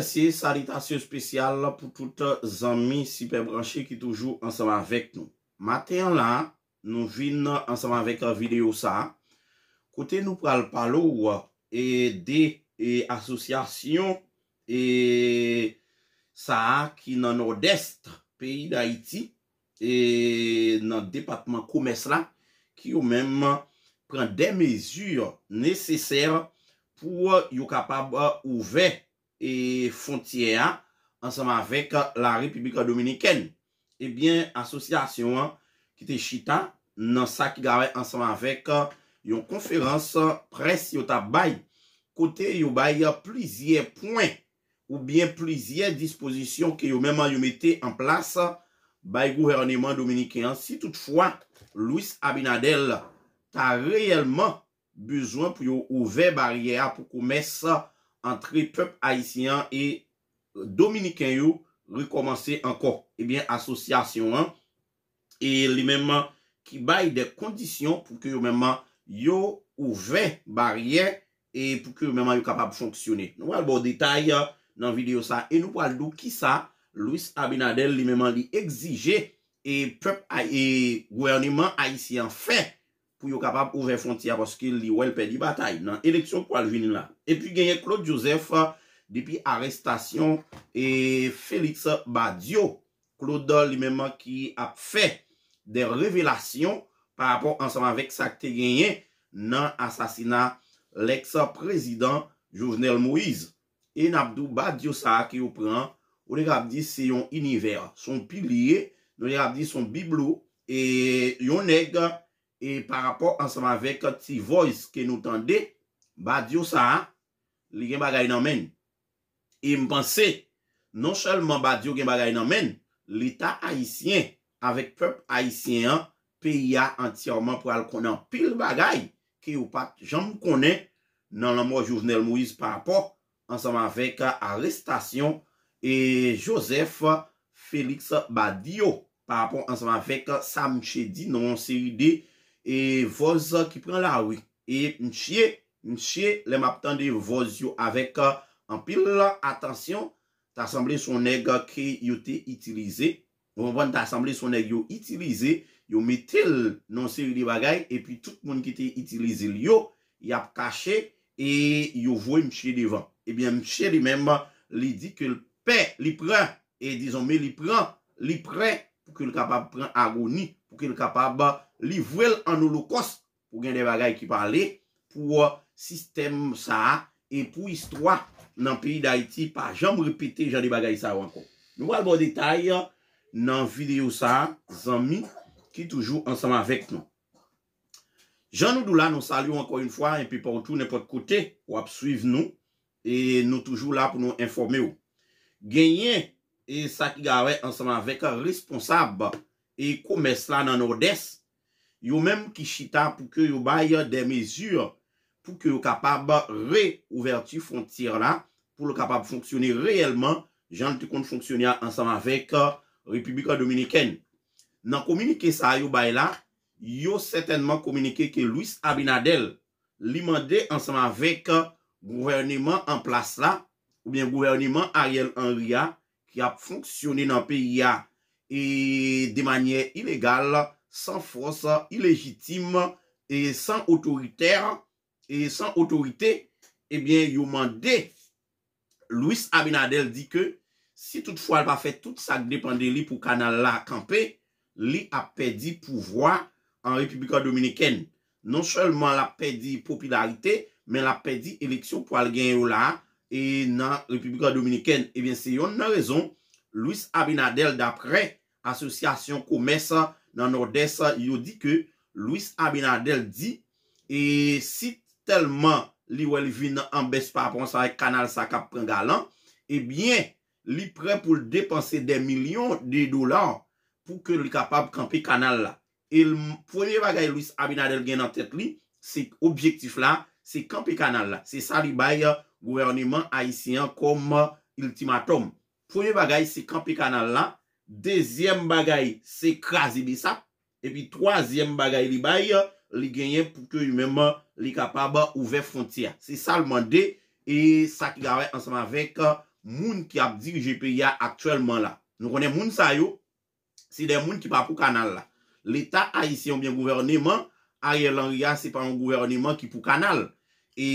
salitasyon spesyal pou tout zanmi sipe branchi ki toujou ansama vek nou. Maten la, nou vin ansama vek videyo sa. Kote nou pral palou e de asosyasyon e sa ki nan nord-est peyi da Iti e nan depatman koumes la ki yo menm pran de mezur neseser pou yo kapab ouvek E fontye an, anseman vek la Republika Dominiken. Ebyen, eh asosyasyon an, ki te chita, nan sa ki gare anseman vek yon euh, konferans pres yota bay. Kote yon bay, yon plizye pouen ou bien plizye disposisyon ke yon menman yon mette an plas bay gouvernement Dominiken. Si toutfwa, Louis Abinadel ta reyelman bezwen pou yon ouve barye a pou kou messe. antre pep haisyen e euh, dominiken yo rekomanse anko. Eh Ebyen, asosyasyon an, e li menman ki baye de kondisyon pou ke yo menman yo ouve barye e pou ke yo menman yo kapab fonksyone. Nou albo detay nan video sa, e nou albo ki sa, Louis Abinadel li menman li egzije e pep haisyen fey. pou yo kapap ouvre fonti aposke li wèl pe di batay nan eleksyon kwa l vini la. E pi genye Claude Joseph depi arestasyon e Felix Badiou. Claude Dol li mèman ki ap fè der revelasyon pa rapon ansama vek sa te genye nan asasina lèk sa prezident Jovenel Moïse. E nabdou Badiou sa a ki yo pran, ou legap di se yon iniver, son pilie, ou legap di son biblo, e yon nega, E par rapport anseman vek ti voice ke nou tende, Badiou sa, li gen bagay nan men. E mpense, non chelman Badiou gen bagay nan men, l'Etat Haitien, avek pep Haitien, peya antiyoman pou al konan pil bagay ki ou pat jom konen nan laman Jovenel Moïse par rapport anseman vek arrestasyon e Joseph Felix Badiou par rapport anseman vek Sam Chedi nan seri de E voz ki pren la ouy. E mchye, mchye, lem ap tende voz yo avek anpil la, atansyon, tasemble son neg ki yo te itilize, bon bon tasemble son neg yo itilize, yo metel non seri li bagay, e pi tout moun ki te itilize li yo, yap kache, e yo voy mchye devan. Ebyen eh mchye li memba li di ke l'pe, li pren, e dizon me li pren, li pren pou ke l'kapab pren agoni, pou ke l'kapab ba Li vwel an ou lo kos pou gen de bagay ki pale pou sistem sa e pou istwa nan peyi da iti pa jam repete jan de bagay sa ou ankon. Nou albo detay nan video sa zanmi ki toujou ansama vek nou. Jan nou dou la nou salyo ankon yon fwa en pi poutou nepot kote ou ap suiv nou. E nou toujou la pou nou informe ou. Genyen e sa ki gare ansama vek responsab e koumes la nan ou desk. Yo menm Kishita pou ke yo baye de mezur pou ke yo kapab re-overti fon tir la pou lo kapab fonksyoner reyelman jan te kont fonksyoner ansanman vek euh, Republika Dominiken. Nan kominike sa yo baye la, yo setenman kominike ke Louis Abinadel li mande ansanman vek euh, gouvernement an plas la ou bien gouvernement Ariel Henrya ki ap fonksyoner nan piya e de manye ilegal la. San fòs ilégitime E san otoriter E san otorite Ebyen eh yon mande Louis Abinadel di ke Si toutfò al pa fè tout sa depande li pou kanal la kampe Li apè di pouvoi An Republika Dominikèn Non chèlman la pè di popularite Men la pè di eleksyon pou al gen yon la E nan Republika Dominikèn Ebyen eh se yon nan rezon Louis Abinadel dapre Asosyasyon komesa nan or desa yo di ke Louis Abinadel di, e si telman li wè li vi nan ambes pa pon sa kanal sa kap prangalan, ebyen, li pren pou depanse den milyon de dolan pou ke li kapab kampe kanal la. E fwenye bagay Louis Abinadel gen nan tet li, se objektif la, se kampe kanal la. Se sa li baye gouvernement haisyen kom ultimatom. Fwenye bagay se kampe kanal la, Dezyem bagay se krasi bisap. E pi troasyem bagay li bayi li genyen pou ke yon menman li kapaba ouve frontiya. Se salman de. E sa ki gare ansama vek moun ki ap di GPR aktuelman la. Nou konen moun sa yo. Se de moun ki pa pou kanal la. L'Etat a yisi yon bien gouvernement. A yon lanriya se pa yon gouvernement ki pou kanal. E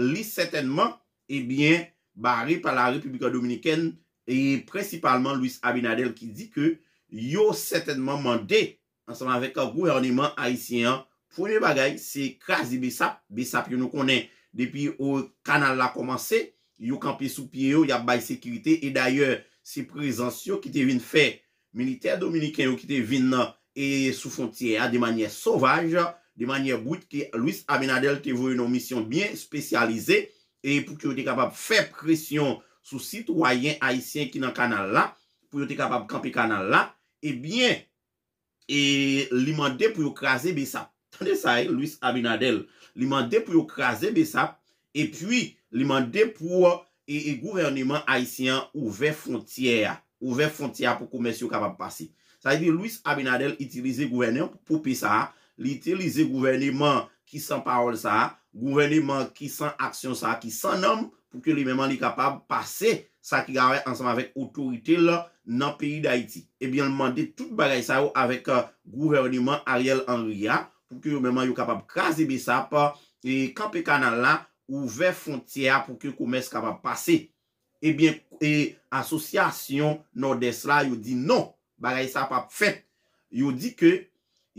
li setenman e bien bari pa la Republika Dominikene E prinsipalman Louis Abinadel ki di ke yo setenman mande Anseman vek an gouvernement haisyen Founi bagay se krasi besap Besap yo nou konen depi yo kanal la komanse Yo kampi sou piye yo, ya bay sekirite E daye se prezans yo ki te vin fe Militer dominiken yo ki te vin nan E sou fontye ya de manye sovaj De manye gout ki Louis Abinadel te voun Yon misyon bien spesyalize E pou ki yo te kapab fe presyon sou sitwoyen haisyen ki nan kanan la, pou yo te kapab kanpe kanan la, ebyen, eh e li mande pou yo kraze be sa, tande sa e, Louis Abinadel, li mande pou yo kraze be sa, e pwi, li mande pou, e gouvernement haisyen ouve frontiya, ouve frontiya pou koumen se yo kapab pasi. Sa e de Louis Abinadel itilize gouvernement pou pe sa, li itilize gouvernement ki san parol sa, gouvernement ki san aksyon sa, ki san nom, pou ke li menman li kapab pase sa ki gare ansama vek otorite la nan peyi d'Haïti. E eh bie an mande tout bagay sa yo avèk euh, gouvernement Ariel Henry ya, pou ke yo menman yo kapab kazebe sa pa, e euh, kampe kanan la, ouve fontya pou ke koumè se kapab pase. E eh bie, e asosyasyon Nord-Est la yo di non, bagay sa pa pfè. Yo di ke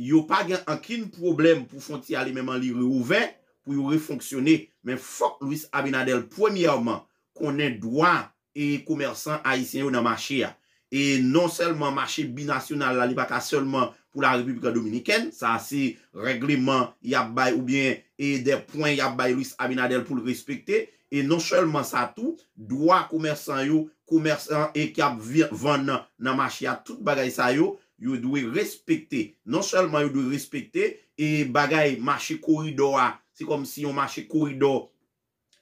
yo pa gen ankin problem pou fontya li menman li rouve, pou yon refonksyonne, men fok Louis Abinadel, premièwman, konen dwa, e komersan a isen yo nan machia, e non selman machi binasyonal la li baka, selman pou la Republika Dominikèn, sa se regleman, yap bay ou bien, e der poin yap bay Louis Abinadel, pou l respektè, e non selman sa tout, dwa komersan yo, komersan e kap vir van nan machia, tout bagay sa yo, yo dwe respektè, non selman yo dwe respektè, e bagay machi koridoa, Si kom si yon machè korido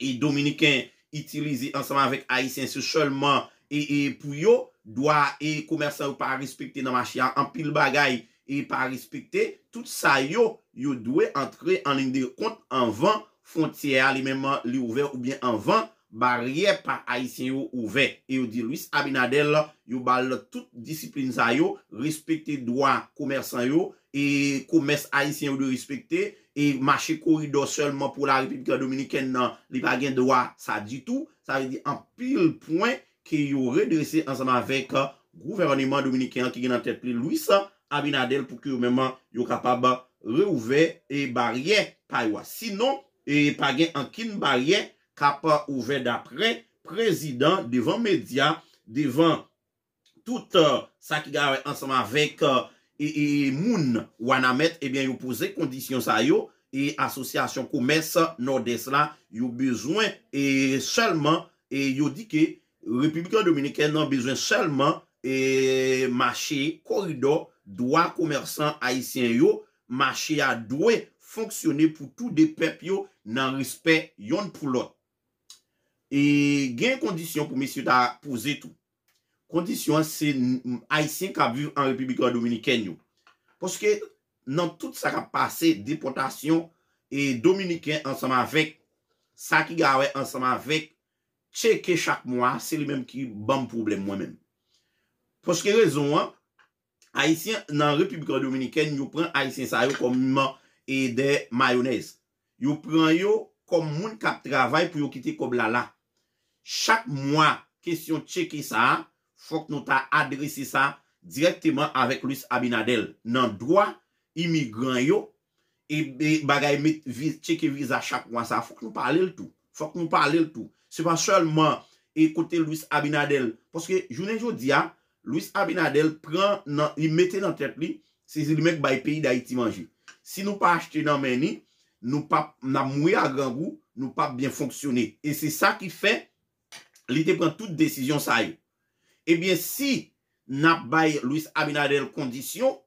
e dominikèn itilize ansaman vek Aïsien, se cholman e pou yo, doa e komersan ou pa respekte nan machè, an pil bagay, e pa respekte, tout sa yo, yo dwe entre en line de kont, an van, fontia, li menman, li ouver ou bien an van, Barye pa Aisyen yo ouve E yo di Louis Abinadel yo bal tout disipline a yo Respekti doa komersan yo E komers Aisyen yo de respekti E mache korido selman pou la repitika dominiken non, nan Li bagen doa sa di tou Sa di an pil poin Ki yo redrese ansama vek euh, Gouvernement dominiken an ki gen an tete Louis Abinadel pou ki yo menman Yo kapab re ouve E barye paywa Sinon e bagen an kin barye hapa ouve d'apre, prezident devan media, devan tout euh, sa ki gare ansama vek, euh, e, e moun wana met, ebyen yo pose kondisyon sa yo, e asosyasyon koumès no desla, yo bezwen, e chalman, e yo di ke, Republikan Dominiken nan bezwen chalman, e mache korido, dwa komersan haisyen yo, mache ya dwe fonksyonne pou tou de pep yo, nan rispe yon pou lot, E gen kondisyon pou misyo da pou zetou. Kondisyon se Aisyen ka buv an Republikan Dominiken yo. Poske nan tout sa ka pase depotasyon e Dominiken ansama vek, sa ki gawe ansama vek, cheke chak mwa, se li menm ki ban problem mwen menm. Poske rezon an, Aisyen nan Republikan Dominiken yo pren Aisyen sa yo kom mman e de mayonez. Yo pren yo kom moun kap travay pou yo kite Koblala. Chak mwa kesyon cheke sa, fok nou ta adrese sa direkteman avèk Louis Abinadel. Nan dwa, imigran yo, e bagay cheke viza chak mwa sa, fok nou pale l'tou. Fok nou pale l'tou. Se pa selman, ekote Louis Abinadel. Poske, jounen jodia, Louis Abinadel pran nan, imete nan tèt li, se li mèk bayi peyi da iti manje. Si nou pa achete nan meni, nou pap, nan mwe a gran gou, nou pap bien fonksyone. E se sa ki fè. li te pren toute desisyon sa yo. Ebyen eh si nan baye Louis Abinadel kondisyon,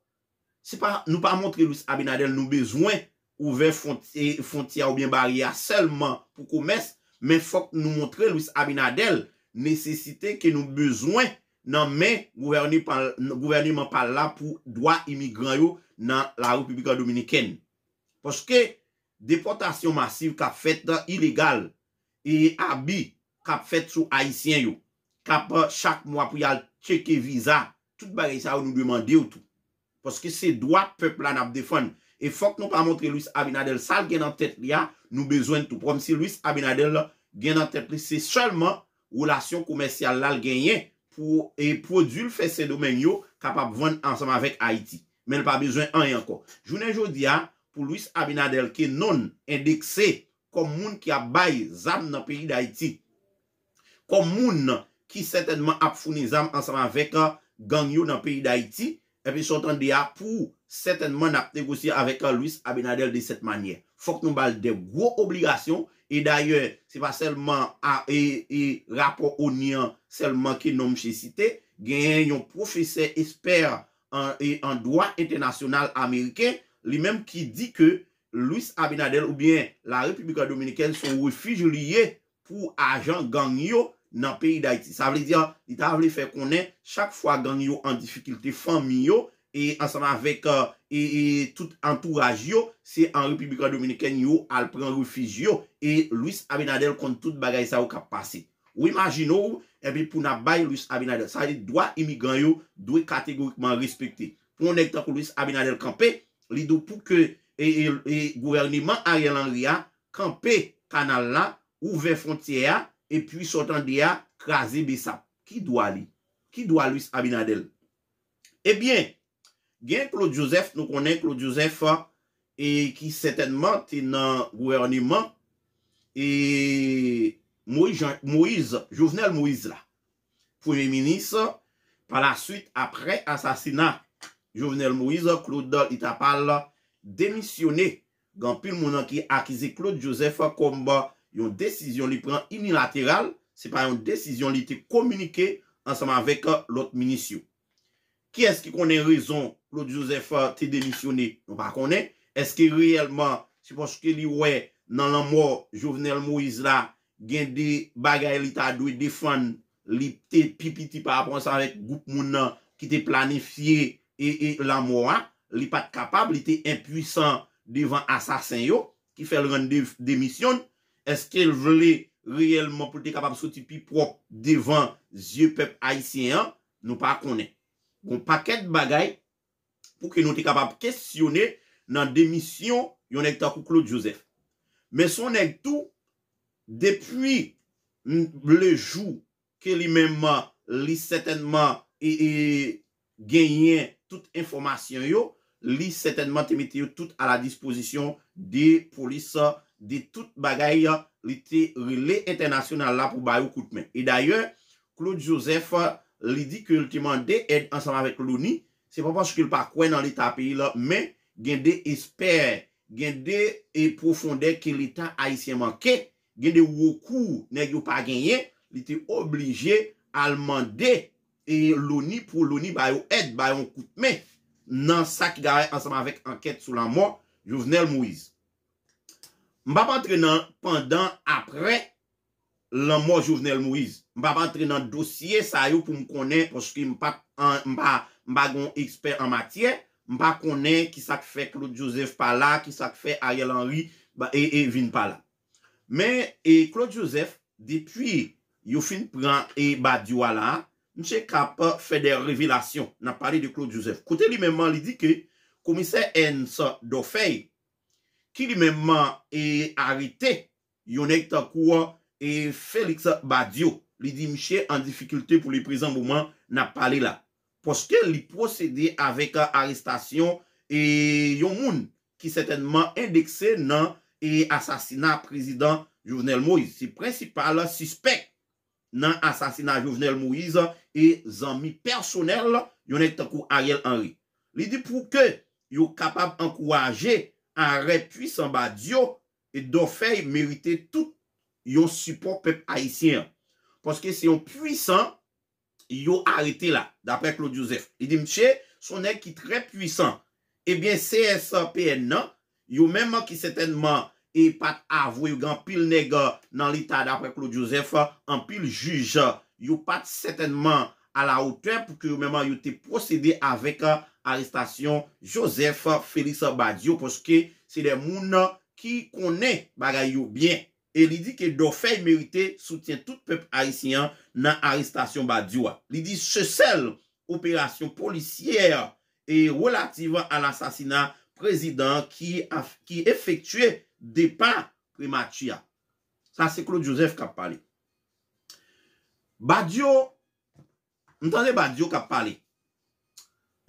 se pa nou pa montre Louis Abinadel nou bezwen ouve fontia oubyen bariya selman pou koumes, men fok nou montre Louis Abinadel nesesite ke nou bezwen nan men gouverni man pala pou doa imigran yo nan la Republika Dominikene. Poske depotasyon masiv ka fetta ilegal e aby, kap fet sou Haitien yo, kap euh, chak mwa pou yal cheke viza, tout bagay sa ou nou demande ou tou, poske se doit pepl la nap defon, e fok nou pa montre Louis Abinadel sal gen an tet li ya, nou bezwen tou, prom si Louis Abinadel gen an tet li, se seulement ou lasyon komersyal la genyen, pou e produl fe se domen yo, kap ap vwenn ansam avek Haiti, men pa bezwen an yanko. Jounen jodi ya, pou Louis Abinadel ke non endekse, kom moun ki ap bay zan nan peri d'Haiti, Komoun ki setenman ap founizam ansaman veka gangyo nan peyi da iti epi son tan deya pou setenman ap tegosye aveka Louis Abinadel de set manye. Fok nou bal de wou obligasyon e daye se pa selman e, e rapon o nyan selman ki nom chesite gen yon profese esper an doan internasyonal ameriken li menm ki di ke Louis Abinadel ou bien la Republika Dominiken sou refijurye pou ajan gangyo nan peyi da iti. Sa vle diyan, ita vle fè konen, chak fwa ganyo an difikilte fami yo, e ansama vek, e tout entouraj yo, se an Republika Dominiken yo, al pren refij yo, e Louis Abinadel kont tout bagay sa ou kap pase. Ou imagino, ebi eh pou nabay Louis Abinadel. Sa yi dwa imiganyo, dwe kategorikman respekte. Pounen ekta kou Louis Abinadel kampe, li do pou ke gouverneman a yelan ria, kampe kanal la, ouve frontye ya, E pwi sotan diya krasi besap. Ki dwa li? Ki dwa luis Abinadel? Ebyen, eh gen Claude Joseph, nou konen Claude Joseph, e ki setenman ten nan gouvernement, e Moise, Jovenel Moise la. Foumi menis, pa la suite apre asasina Jovenel Moise, Claude Joseph itapal, demisyone, gan pil mounan ki akize Claude Joseph komba yon desisyon li pran inilateral, se pa yon desisyon li te komunike ansama vek lout minisyon. Ki eske konen rezon lout Joseph euh, te demisyonne? Non pa konen. Eske reyelman, se poske li we nan lanmou Jovenel Moïse la, gen de bagay li ta dwe defan li te pipiti pa aponsan lek goup mounan ki te planifiye e, e lanmou an, li pat kapab, li te impwisan devan asasen yo, ki fel randev demisyonne, Eske l vle realman pou te kapab soti pi prop devan zye pep Aisyen, nou pa konen. Gon paket bagay pou ke nou te kapab kestyone nan demisyon yon ektan kouklo Joseph. Men son ektou, depwi le jou ke li menman li setenman e, e genyen tout informasyon yo, li setenman te metye yo tout a la disposisyon de polisa, de tout bagay ya li te rile internasyonal la pou bayou koutme. E daye, Claude Joseph euh, li di ke li te mande ed ansama vek louni, se pa pa chke l pa kwen nan li ta peyi la, men, gen de espere, gen de epofonde ke li ta aisyen manke, gen de woku ne gyo pa genye, li te oblige al mande e louni pou louni bayou ed bayon koutme nan sa ki gare ansama vek anket sou la mou, Jovenel Moise. Mba pa entre nan pandan apre la mwa Jouvenel Moise. Mba pa entre nan dosye sa yo pou m konen poske mba kon ekspert an matye. Mba konen ki sak fe Claude Joseph pa la, ki sak fe Ayel Henry, e, e vin pa la. Men, e Claude Joseph, depi yon fin pran e ba diwa la, mche kap pa fe de revelasyon na pari de Claude Joseph. Kote li menman li di ke, komise en sa do fey, ki li menman e arite yon ek takou e Felix Badiou. Li di miche an difikulte pou li prezant mouman na pale la. Poske li prosede avek aristasyon e yon moun ki setenman indekse nan e asasina prezident Jovenel Moïse. Si prensipal suspek nan asasina Jovenel Moïse e zanmi personel yon ek takou Ariel Henry. Li di pou ke yon kapab ankouwaje arrêt puissant badio et d'offrir mériter tout yon support peuple haïtien. Parce que c'est un puissant, est arrêté là, d'après Claude Joseph. Il dit, monsieur, son est qui très puissant. Eh bien, CSPN, non, a même qui certainement et pas avoué grand pile nègre dans l'état d'après Claude Joseph, en pile juge, a pas certainement a la hauteur pou ke yon mèman yote prosede avèk a euh, arrestasyon Joseph Félix Badiou pou skè se lè moun ki konè bagay yon byen e li di ke do fè yon mèritè soutyen tout pep haïsyan nan arrestasyon Badiou. Li di se sel operasyon polisyè e relativa al asasina prezident ki efektue depan krematia. Sa se Claude Joseph kap pale. Badiou M tan de Badiou kap pale,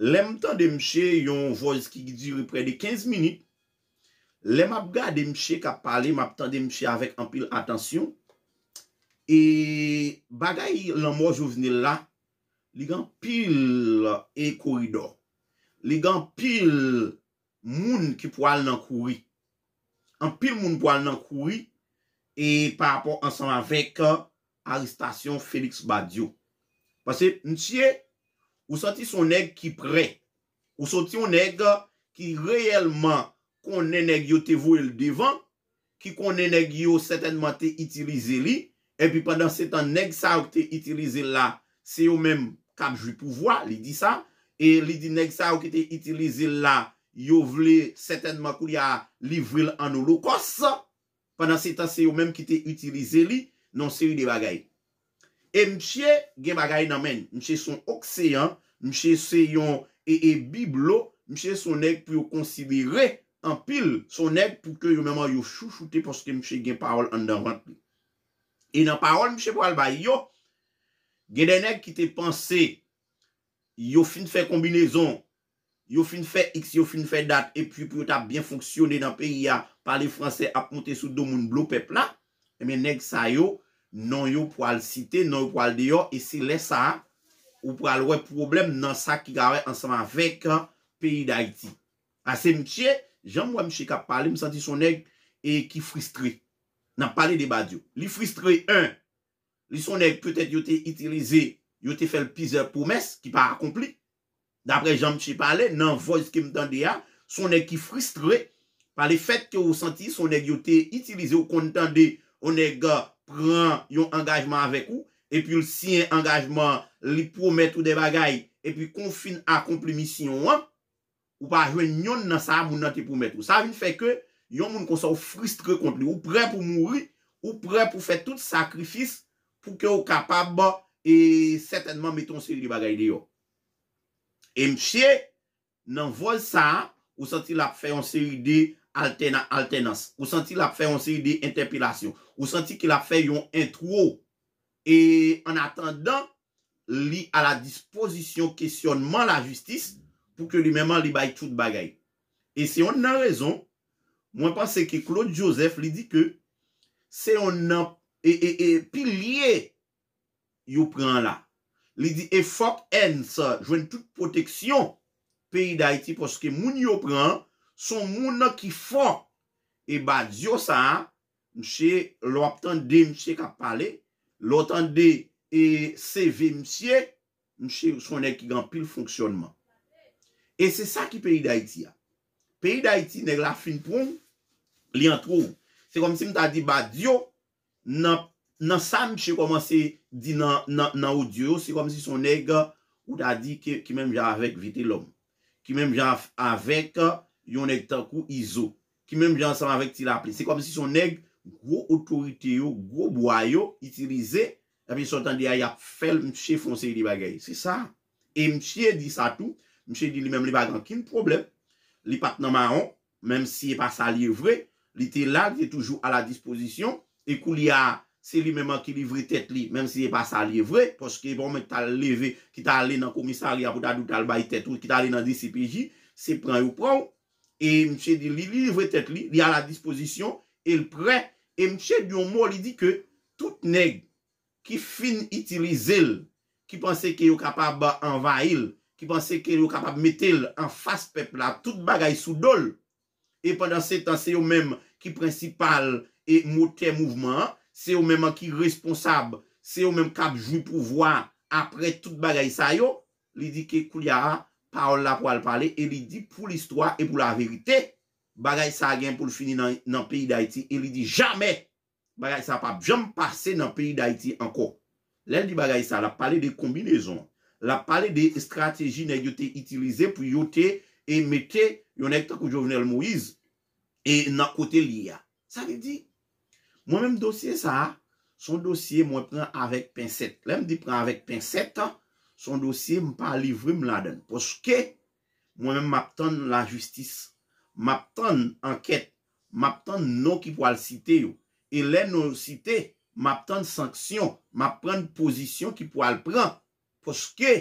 le m tan de mche yon vojz ki gidi ripre de 15 minit, le m ap ga de mche kap pale, m ap tan de mche avèk an pil atensyon, e bagay lan mò jovenil la, li gan pil e koridor, li gan pil moun ki pou al nan kouri, an pil moun pou al nan kouri, e parapon ansan avèk aristasyon Félix Badiou. Pase nchiye, ou soti son neg ki pre, ou soti yon neg ki reyelman koneneg yo te vo el devan, ki koneneg yo setenman te itilize li, epi pandan setan neg sa ou te itilize la, se yo menm kapjou pou vwa, li di sa, e li di neg sa ou te itilize la, yo vle setenman kou ya livril an ou lo kos, pandan setan se yo menm ki te itilize li, non se yon de bagay. E mche gen bagay nan men Mche son okseyan Mche seyon e e biblo Mche son ek pou yo konsibire An pil son ek pou ke yo mèman yo chouchoute Poske mche gen parol an dan vant E nan parol mche pou alba Yo Gen den ek ki te panse Yo fin fe kombinezon Yo fin fe x, yo fin fe dat E pi pou yo ta bien fonksyone Nan peyi a pale franse aponte sou domoun blo pepla E men ek sayo non yo pou al site, non yo pou al deyo, e se le sa, ou pou al we problem nan sa ki gare ansama vek an, peyi da iti. Ase mche, jan mwa mche kap pale, msanti son neg, e ki fristre, nan pale deba diyo. Li fristre, an, li son neg peutet yote itilize, yote fel pize promes, ki pa akompli, dapre jan mche pale, nan voice ke mtande ya, son neg ki fristre, pale fet ke ou santi, son neg yote itilize, ou kontande, on neg ga, pren yon engajman avek ou, epi ou si yon engajman li pou met ou de bagay, epi konfin akomple misyon ou an, ou pa jwen yon nan sa ap moun nan ti pou met ou. Sa vin fe ke, yon moun kon sa ou fristre kont li, ou pre pou mouri, ou pre pou fe tout sakrifis, pou ke ou kapab, e setenman meton seri de bagay de yo. E mche, nan vol sa, ou santi la pou fe yon seri de bagay, alternans, ou santi la fè yon seri de interpellasyon, ou santi ki la fè yon entrou, e en atendan li a la disposisyon kesyonman la justis, pou ke li mèman li bay tout bagay. E se yon nan rezon, mwen panse ki Claude Joseph li di ke, se yon nan, e pil liye, yo pran la. Li di, e fok en sa, jwen tout proteksyon, peyi da iti, poske moun yo pran, Son moun nan ki fò e ba diyo sa an, msè lòp tan de msè ka pale, lòp tan de e seve msè, msè son ek ki gan pil fonksyonman. E se sa ki peyi da iti ya. Peyi da iti neg la fin poum, li an trouv. Se kom si mta di ba diyo, nan sa msè koman se di nan audio, se kom si son ek ou ta di ki menm jan avek vite lom. Ki menm jan avek yon ek takou izo, ki mem jansan avèk ti la pli, se kom si son ek gwo otorite yo, gwo bwa yo itilize, api son tan di a fèl mche fonse li bagay, se sa e mche di sa tou mche di li mem li bagan, kin problem li pat nan maron, mem si e pa sa li evre, li te la li te toujou a la dispozisyon e kou li a, se li mem akilivre tet li mem si e pa sa li evre, poske bon men ta leve, ki ta ale nan komisari apou ta doutal bay tet, ou ki ta ale nan DCPJ, se pran ou pran ou E mche di li li vwetet li, li a la disposisyon, el pre, e mche di yon mò li di ke tout neg ki fin itilize l, ki panse ke yo kapab anva il, ki panse ke yo kapab metel an fas pep la, tout bagay sou dol, e padan se tan se yo menm ki prinsipal e motè mouvman, se yo menm an ki responsab, se yo menm kap jou pou vwa apre tout bagay sa yo, li di ke koulyara, Paol la pou al pale, e li di pou l'histoire e pou la verite, bagay sa gen pou l'fini nan peyi d'Haïti, e li di jamè, bagay sa pa bjom pase nan peyi d'Haïti anko. Lè di bagay sa, la pale de kombinezon, la pale de strateji nan yote itilize pou yote emete yon ekta kou Jovenel Moïse, e nan kote liya. Sa li di, mwen mèm dosye sa, son dosye mwen pren avèk pinset. Lè mèm di pren avèk pinset an, son dosye m pa livri m la den. Poske, mwen m ap ton la justis, m ap ton anket, m ap ton nou ki pou al site yo, e lè nou site, m ap ton sanksyon, m ap pren posisyon ki pou al pren, poske,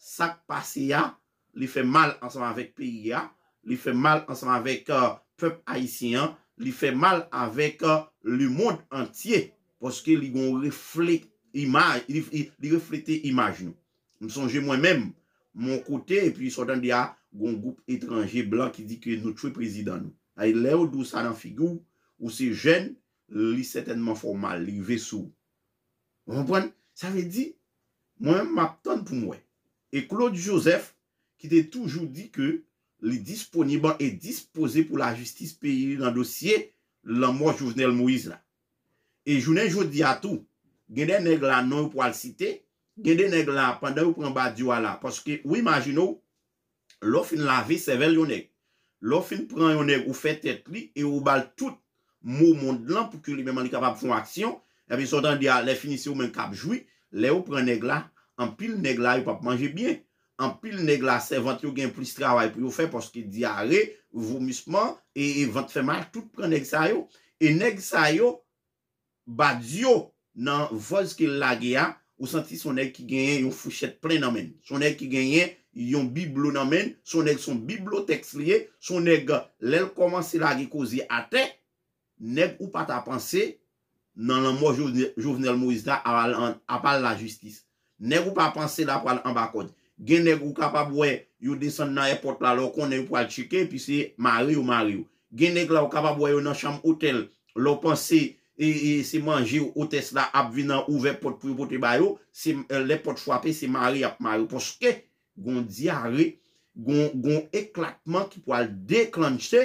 sak pase ya, li fe mal ansan avèk peyi ya, li fe mal ansan avèk euh, pep haisyen, li fe mal avèk euh, le moun entye, poske li gon reflete imaj nou. Mwen sonje mwen men, mwen kote, epi sou dan di a goun goup etranje blan ki di ki nou chwe prezidan nou. A yi le ou dou sa nan figou, ou se jen li setenman formal, li vese ou. Mwen pon, sa ve di, mwen mwen map ton pou mwen. E Claude Joseph, ki te toujou di ke li disponiban e dispose pou la justice peyi nan dosye, lan mwen jouvnel Moïse la. E jounen joudi atou, genen neg la nou pou al site, gen de neg la, pandan ou pren badiwa la, paske ou imagine ou, lo fin la ve sevel yon neg, lo fin pren yon neg ou fe tetli, e ou bal tout mou mond lan, pou ki li men man li kapap fon aksyon, e vi sotan di a le finisi ou men kapjoui, le ou pren neg la, an pil neg la, yon pap manje bien, an pil neg la, se vant yo gen plis traway pou yo fe, paske di are, vou misman, e, e vant fe mar, tout pren neg sa yo, e neg sa yo, badi yo, nan vòz ke lage a, Ou santi son ek ki genyen yon fouchet plen namen. Son ek ki genyen yon biblo namen. Son ek son biblo tekst liye. Son ek lel komanse la ge kozi ate. Ne ou pa ta panse nan la mou jovenel Moïse da apal la justis. Ne ou pa panse la apal ambakot. Gen ek ou kapabwe yo desen nan epot la lo konen pou al chike. Pi se Mario Mario. Gen ek la ou kapabwe yo nan chanm hotel lo panse... E, e se manje ou o tesla ap vi nan ouve pot pou yo pot e bayo, se euh, le pot chwape, se mare ap mare. Poske, goun diare, goun eklatman ki pou al deklanche,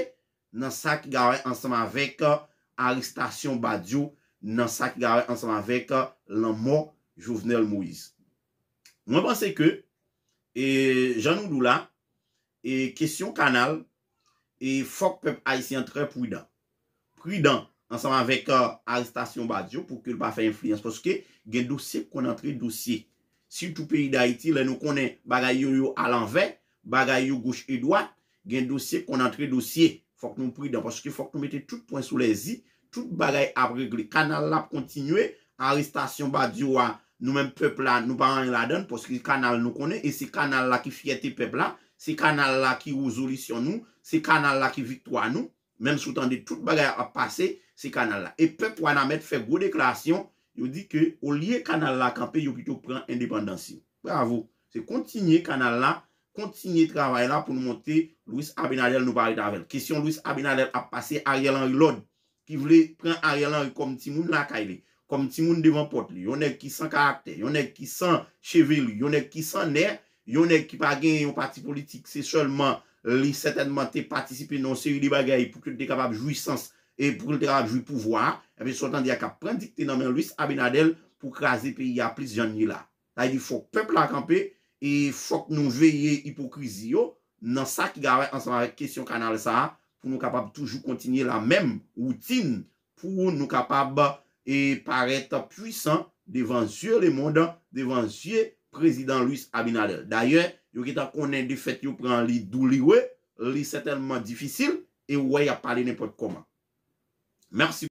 nan sa ki gare ansama veka euh, aristasyon badyo, nan sa ki gare ansama veka euh, lanmok jovenel mouiz. Mwen panse ke, e janou dou la, e kesyon kanal, e fok pep aisyantre pridan. Pridan. ansanman vek euh, aristasyon ba diyo pou ke l pa fe influence, poske gen dosye kon entre dosye. Si tout peyi da iti, le nou konen bagay yo yo alanve, bagay yo gouch edwa, gen dosye kon entre dosye. Fok nou pri den, poske fok nou mette tout pwen sou le zi, tout bagay ap regle. Kanal la ap kontinue, aristasyon ba diyo wa, nou men pepla nou ban an la den, poske kanal nou konen, e se kanal la ki fiyete pepla, se kanal la ki ouzori syon nou, se kanal la ki vitwa nou, menm sou tande tout bagay ap pase, Se kanal la. E pe pou an amet fe gro deklarasyon, yo di ke o liye kanal la kanpe yo pito pren independansi. Bravo. Se kontinye kanal la, kontinye travay la pou nou monte Louis Abinadel nou pari tavel. Kesyon Louis Abinadel ap pase Ariel Henry lode ki vle pren Ariel Henry kom ti moun la kaile. Kom ti moun devan pot li. Yon ek ki san karakter. Yon ek ki san cheveli. Yon ek ki san ner. Yon ek ki pa gen yon parti politik. Se solman li setenman te patisipe nan seri li bagay pou ki te kapab jouissance. E pou koul tera jwi pouvwa, epi sou tan di a ka pren dikte nanmen Louis Abinadel pou krasi peyi a plis jan nye la. Ta yi di fok pepl lakampe, e fok nou veye hipokrizi yo, nan sa ki gare ansan wèk kesyon kanal sa, pou nou kapab toujou kontinye la menm, woutin, pou nou kapab e pareta pwisan devansye le mondan, devansye prezidant Louis Abinadel. Daye, yo kita konen defet yo pran li dou li we, li setelman difisil, e wè ya pale nepot koma. Merci.